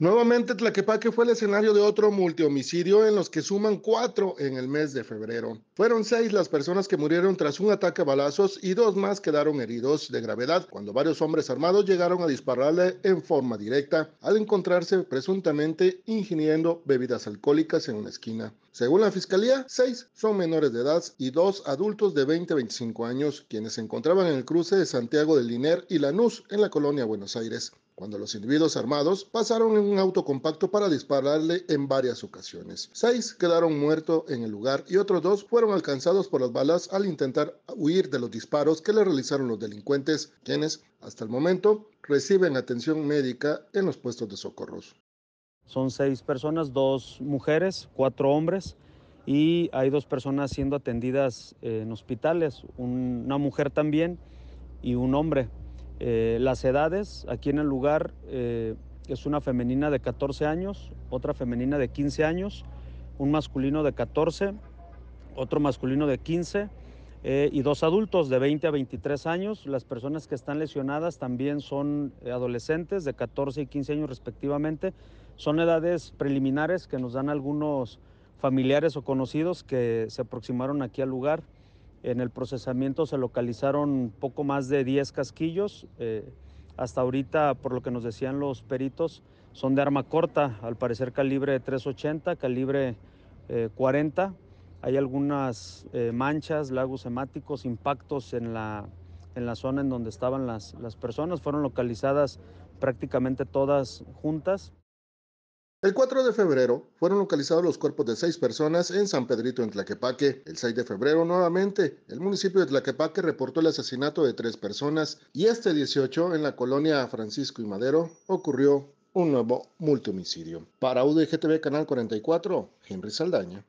Nuevamente, Tlaquepaque fue el escenario de otro multihomicidio en los que suman cuatro en el mes de febrero. Fueron seis las personas que murieron tras un ataque a balazos y dos más quedaron heridos de gravedad cuando varios hombres armados llegaron a dispararle en forma directa al encontrarse presuntamente ingiriendo bebidas alcohólicas en una esquina. Según la fiscalía, seis son menores de edad y dos adultos de 20 a 25 años, quienes se encontraban en el cruce de Santiago del Liner y Lanús en la colonia Buenos Aires cuando los individuos armados pasaron en un auto compacto para dispararle en varias ocasiones. Seis quedaron muertos en el lugar y otros dos fueron alcanzados por las balas al intentar huir de los disparos que le realizaron los delincuentes, quienes, hasta el momento, reciben atención médica en los puestos de socorros. Son seis personas, dos mujeres, cuatro hombres y hay dos personas siendo atendidas en hospitales, una mujer también y un hombre. Eh, las edades, aquí en el lugar eh, es una femenina de 14 años, otra femenina de 15 años, un masculino de 14, otro masculino de 15 eh, y dos adultos de 20 a 23 años. Las personas que están lesionadas también son adolescentes de 14 y 15 años respectivamente. Son edades preliminares que nos dan algunos familiares o conocidos que se aproximaron aquí al lugar. En el procesamiento se localizaron poco más de 10 casquillos. Eh, hasta ahorita, por lo que nos decían los peritos, son de arma corta, al parecer calibre 380, calibre 40. Eh, Hay algunas eh, manchas, lagos hemáticos, impactos en la, zona en donde estaban las, las personas. Fueron localizadas prácticamente todas juntas. El 4 de febrero fueron localizados los cuerpos de seis personas en San Pedrito, en Tlaquepaque. El 6 de febrero, nuevamente, el municipio de Tlaquepaque reportó el asesinato de tres personas y este 18, en la colonia Francisco y Madero, ocurrió un nuevo multihomicidio. Para UDGTV Canal 44, Henry Saldaña.